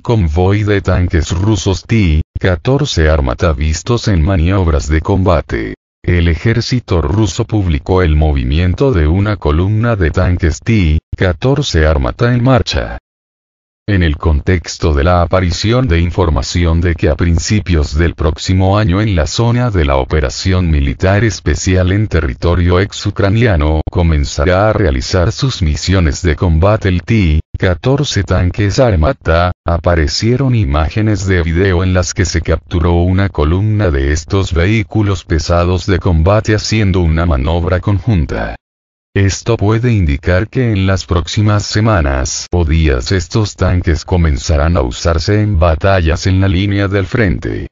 convoy de tanques rusos T-14 Armata vistos en maniobras de combate. El ejército ruso publicó el movimiento de una columna de tanques T-14 Armata en marcha. En el contexto de la aparición de información de que a principios del próximo año en la zona de la operación militar especial en territorio exucraniano comenzará a realizar sus misiones de combate el T, 14 tanques Armata, aparecieron imágenes de video en las que se capturó una columna de estos vehículos pesados de combate haciendo una manobra conjunta. Esto puede indicar que en las próximas semanas o días estos tanques comenzarán a usarse en batallas en la línea del frente.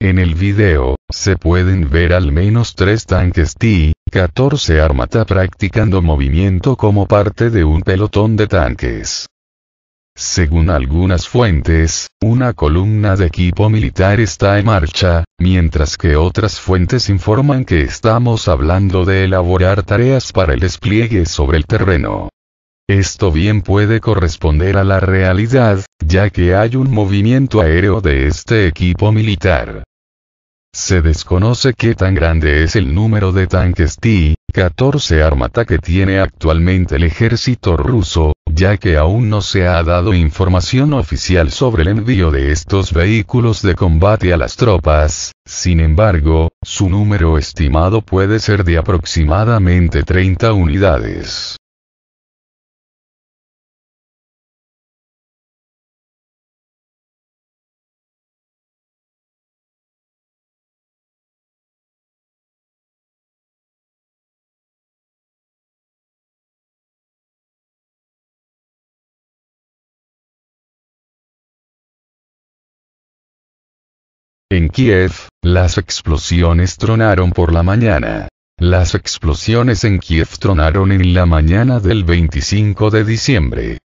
En el video, se pueden ver al menos tres tanques T-14 Armata practicando movimiento como parte de un pelotón de tanques. Según algunas fuentes, una columna de equipo militar está en marcha, mientras que otras fuentes informan que estamos hablando de elaborar tareas para el despliegue sobre el terreno. Esto bien puede corresponder a la realidad, ya que hay un movimiento aéreo de este equipo militar. Se desconoce qué tan grande es el número de tanques T-14 Armata que tiene actualmente el ejército ruso, ya que aún no se ha dado información oficial sobre el envío de estos vehículos de combate a las tropas, sin embargo, su número estimado puede ser de aproximadamente 30 unidades. En Kiev, las explosiones tronaron por la mañana. Las explosiones en Kiev tronaron en la mañana del 25 de diciembre.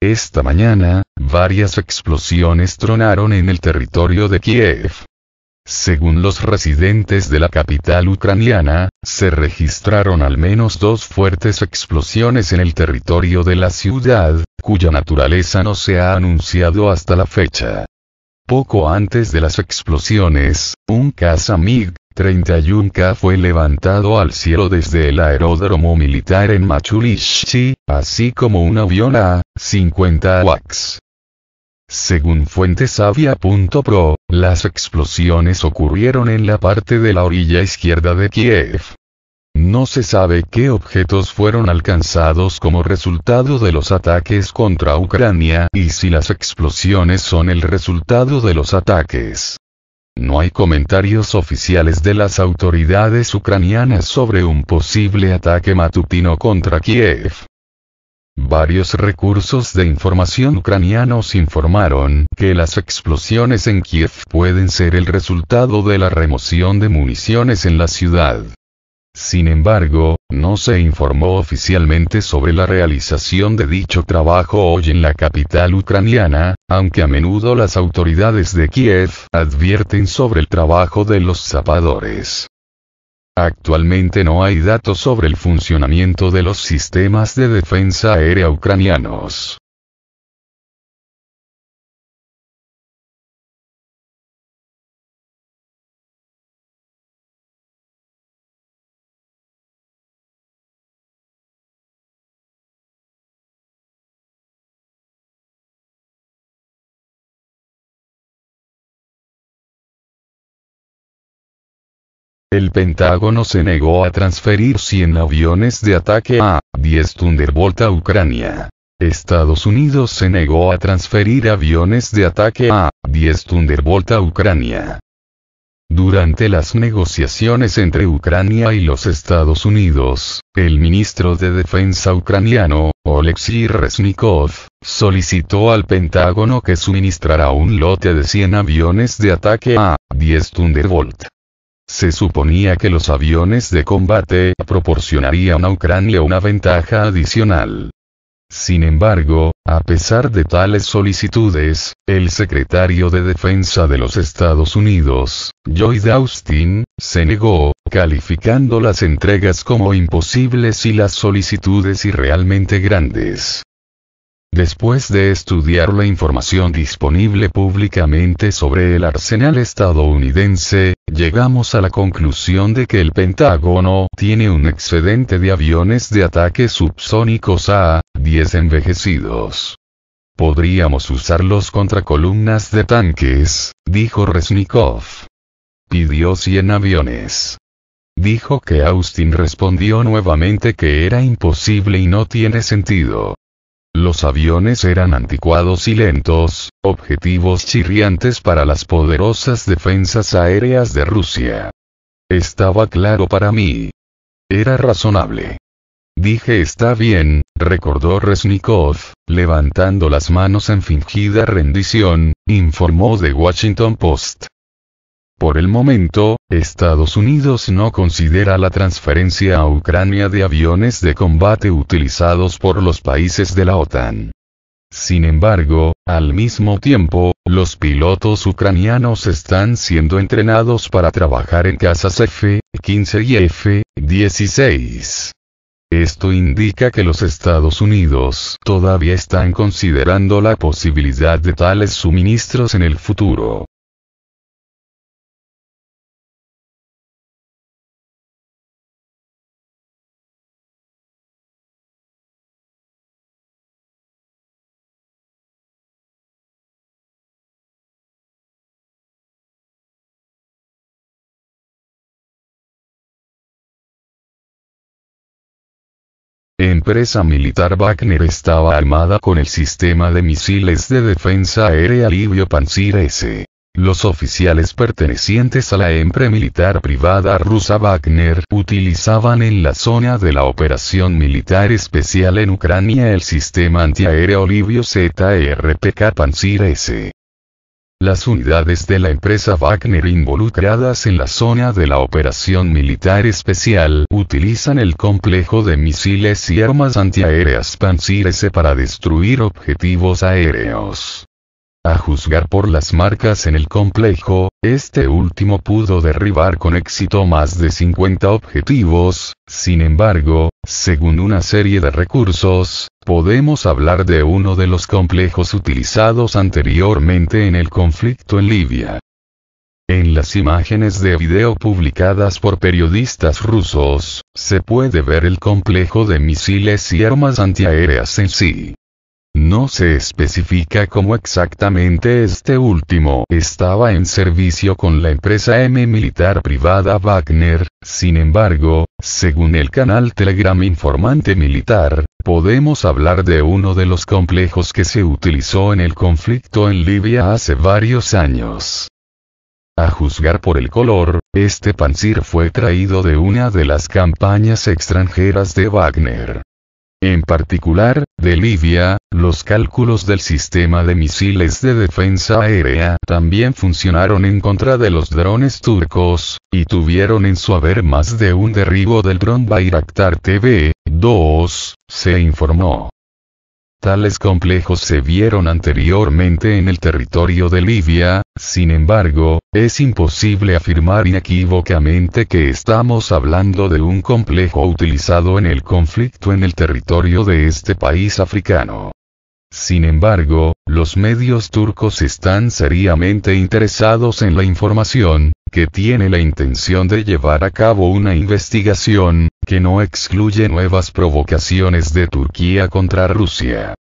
Esta mañana, varias explosiones tronaron en el territorio de Kiev. Según los residentes de la capital ucraniana, se registraron al menos dos fuertes explosiones en el territorio de la ciudad, cuya naturaleza no se ha anunciado hasta la fecha. Poco antes de las explosiones, un caza MiG-31K fue levantado al cielo desde el aeródromo militar en Machulishi, así como un avión A-50 AWACS. Según fuentesavia.pro, las explosiones ocurrieron en la parte de la orilla izquierda de Kiev. No se sabe qué objetos fueron alcanzados como resultado de los ataques contra Ucrania y si las explosiones son el resultado de los ataques. No hay comentarios oficiales de las autoridades ucranianas sobre un posible ataque matutino contra Kiev. Varios recursos de información ucranianos informaron que las explosiones en Kiev pueden ser el resultado de la remoción de municiones en la ciudad. Sin embargo, no se informó oficialmente sobre la realización de dicho trabajo hoy en la capital ucraniana, aunque a menudo las autoridades de Kiev advierten sobre el trabajo de los zapadores. Actualmente no hay datos sobre el funcionamiento de los sistemas de defensa aérea ucranianos. El Pentágono se negó a transferir 100 aviones de ataque a 10 Thunderbolt a Ucrania. Estados Unidos se negó a transferir aviones de ataque a 10 Thunderbolt a Ucrania. Durante las negociaciones entre Ucrania y los Estados Unidos, el ministro de Defensa ucraniano, Oleksiy Reznikov, solicitó al Pentágono que suministrara un lote de 100 aviones de ataque a 10 Thunderbolt. Se suponía que los aviones de combate proporcionarían a Ucrania una ventaja adicional. Sin embargo, a pesar de tales solicitudes, el secretario de Defensa de los Estados Unidos, Lloyd Austin, se negó, calificando las entregas como imposibles y las solicitudes irrealmente grandes. Después de estudiar la información disponible públicamente sobre el arsenal estadounidense, llegamos a la conclusión de que el Pentágono tiene un excedente de aviones de ataque subsónicos A-10 envejecidos. Podríamos usarlos contra columnas de tanques, dijo Resnikov. Pidió 100 aviones dijo que Austin respondió nuevamente que era imposible y no tiene sentido. Los aviones eran anticuados y lentos, objetivos chirriantes para las poderosas defensas aéreas de Rusia. Estaba claro para mí. Era razonable. Dije está bien, recordó Resnikov, levantando las manos en fingida rendición, informó The Washington Post. Por el momento, Estados Unidos no considera la transferencia a Ucrania de aviones de combate utilizados por los países de la OTAN. Sin embargo, al mismo tiempo, los pilotos ucranianos están siendo entrenados para trabajar en casas F-15 y F-16. Esto indica que los Estados Unidos todavía están considerando la posibilidad de tales suministros en el futuro. Empresa militar Wagner estaba armada con el sistema de misiles de defensa aérea Livio Pansir S. Los oficiales pertenecientes a la empresa militar privada rusa Wagner utilizaban en la zona de la operación militar especial en Ucrania el sistema antiaéreo Livio ZRPK Pansir S. Las unidades de la empresa Wagner involucradas en la zona de la operación militar especial utilizan el complejo de misiles y armas antiaéreas pantsir S para destruir objetivos aéreos. A juzgar por las marcas en el complejo, este último pudo derribar con éxito más de 50 objetivos, sin embargo, según una serie de recursos, podemos hablar de uno de los complejos utilizados anteriormente en el conflicto en Libia. En las imágenes de video publicadas por periodistas rusos, se puede ver el complejo de misiles y armas antiaéreas en sí. No se especifica cómo exactamente este último estaba en servicio con la empresa M militar privada Wagner, sin embargo, según el canal Telegram Informante Militar, podemos hablar de uno de los complejos que se utilizó en el conflicto en Libia hace varios años. A juzgar por el color, este pancir fue traído de una de las campañas extranjeras de Wagner. En particular, de Libia, los cálculos del sistema de misiles de defensa aérea también funcionaron en contra de los drones turcos, y tuvieron en su haber más de un derribo del dron Bayraktar TV-2, se informó. Tales complejos se vieron anteriormente en el territorio de Libia, sin embargo, es imposible afirmar inequívocamente que estamos hablando de un complejo utilizado en el conflicto en el territorio de este país africano. Sin embargo, los medios turcos están seriamente interesados en la información, que tiene la intención de llevar a cabo una investigación, que no excluye nuevas provocaciones de Turquía contra Rusia.